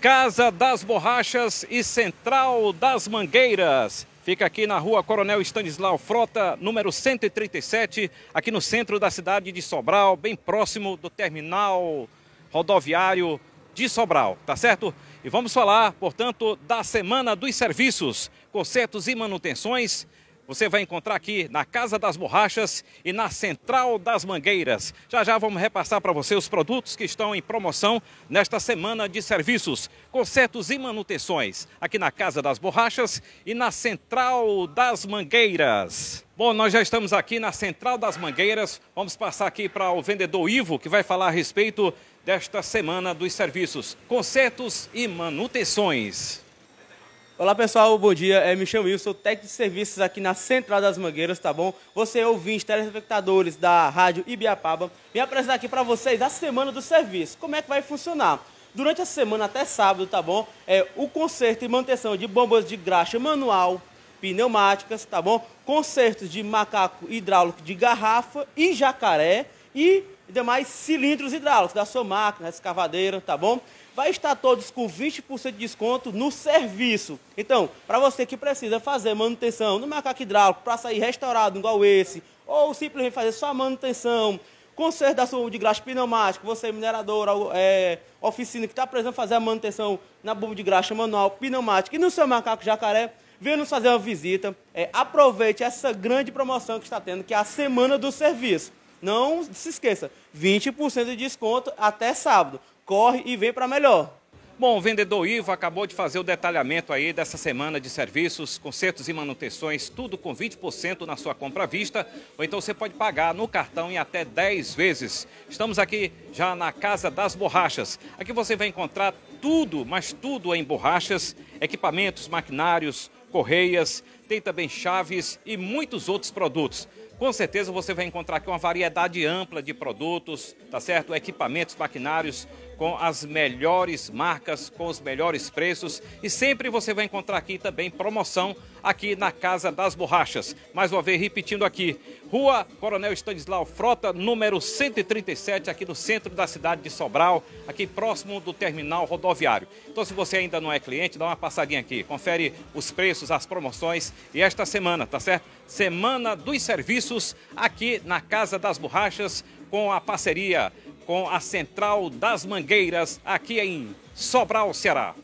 Casa das Borrachas e Central das Mangueiras. Fica aqui na rua Coronel Stanislau Frota, número 137, aqui no centro da cidade de Sobral, bem próximo do terminal rodoviário de Sobral, tá certo? E vamos falar, portanto, da Semana dos Serviços, consertos e manutenções você vai encontrar aqui na Casa das Borrachas e na Central das Mangueiras. Já já vamos repassar para você os produtos que estão em promoção nesta semana de serviços, consertos e manutenções aqui na Casa das Borrachas e na Central das Mangueiras. Bom, nós já estamos aqui na Central das Mangueiras. Vamos passar aqui para o vendedor Ivo, que vai falar a respeito desta semana dos serviços, consertos e manutenções. Olá pessoal, bom dia. É, me chamo Wilson, sou técnico de serviços aqui na Central das Mangueiras, tá bom? Você ouvinte, telespectadores da Rádio Ibiapaba, vim apresentar aqui para vocês a semana do serviço. Como é que vai funcionar? Durante a semana até sábado, tá bom? É o conserto e manutenção de bombas de graxa manual, pneumáticas, tá bom? Consertos de macaco hidráulico de garrafa e jacaré, e demais cilindros hidráulicos da sua máquina, escavadeira, tá bom? Vai estar todos com 20% de desconto no serviço. Então, para você que precisa fazer manutenção no macaco hidráulico para sair restaurado igual esse, ou simplesmente fazer só manutenção, conserto da sua de graxa pneumático, você é minerador, é, oficina que está precisando fazer a manutenção na bomba de graxa manual, pneumática e no seu macaco jacaré, venha nos fazer uma visita. É, aproveite essa grande promoção que está tendo, que é a Semana do Serviço. Não se esqueça, 20% de desconto até sábado. Corre e vem para melhor. Bom, o vendedor Ivo acabou de fazer o detalhamento aí dessa semana de serviços, consertos e manutenções, tudo com 20% na sua compra à vista, ou então você pode pagar no cartão em até 10 vezes. Estamos aqui já na Casa das Borrachas. Aqui você vai encontrar tudo, mas tudo em borrachas, equipamentos, maquinários, correias, tem também chaves e muitos outros produtos. Com certeza você vai encontrar aqui uma variedade ampla de produtos, tá certo? Equipamentos, maquinários com as melhores marcas, com os melhores preços e sempre você vai encontrar aqui também promoção aqui na Casa das Borrachas. Mais uma vez repetindo aqui, Rua Coronel Stanislau Frota, número 137, aqui no centro da cidade de Sobral, aqui próximo do terminal rodoviário. Então se você ainda não é cliente, dá uma passadinha aqui, confere os preços, as promoções e esta semana, tá certo? Semana dos Serviços aqui na Casa das Borrachas com a parceria com a Central das Mangueiras aqui em Sobral, Ceará.